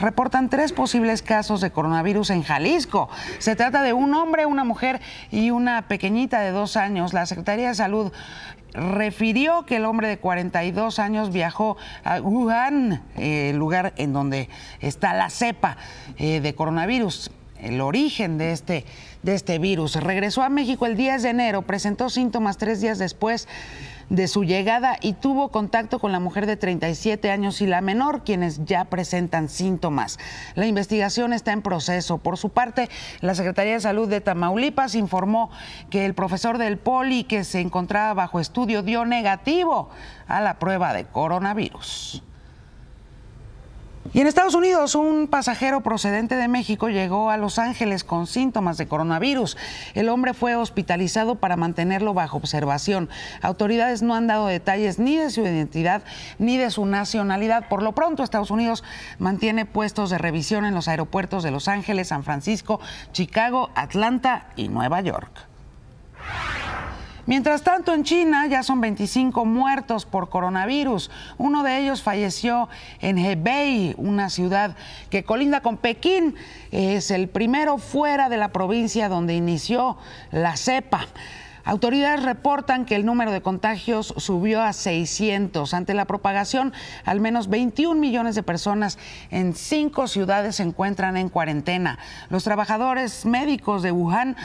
Reportan tres posibles casos de coronavirus en Jalisco. Se trata de un hombre, una mujer y una pequeñita de dos años. La Secretaría de Salud refirió que el hombre de 42 años viajó a Wuhan, el eh, lugar en donde está la cepa eh, de coronavirus el origen de este, de este virus. Regresó a México el 10 de enero, presentó síntomas tres días después de su llegada y tuvo contacto con la mujer de 37 años y la menor, quienes ya presentan síntomas. La investigación está en proceso. Por su parte, la Secretaría de Salud de Tamaulipas informó que el profesor del Poli que se encontraba bajo estudio dio negativo a la prueba de coronavirus. Y en Estados Unidos, un pasajero procedente de México llegó a Los Ángeles con síntomas de coronavirus. El hombre fue hospitalizado para mantenerlo bajo observación. Autoridades no han dado detalles ni de su identidad ni de su nacionalidad. Por lo pronto, Estados Unidos mantiene puestos de revisión en los aeropuertos de Los Ángeles, San Francisco, Chicago, Atlanta y Nueva York. Mientras tanto, en China ya son 25 muertos por coronavirus. Uno de ellos falleció en Hebei, una ciudad que colinda con Pekín. Es el primero fuera de la provincia donde inició la cepa. Autoridades reportan que el número de contagios subió a 600. Ante la propagación, al menos 21 millones de personas en cinco ciudades se encuentran en cuarentena. Los trabajadores médicos de Wuhan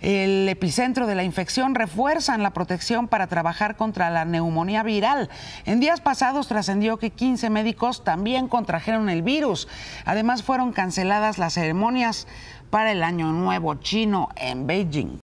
el epicentro de la infección refuerzan la protección para trabajar contra la neumonía viral. En días pasados trascendió que 15 médicos también contrajeron el virus. Además fueron canceladas las ceremonias para el Año Nuevo Chino en Beijing.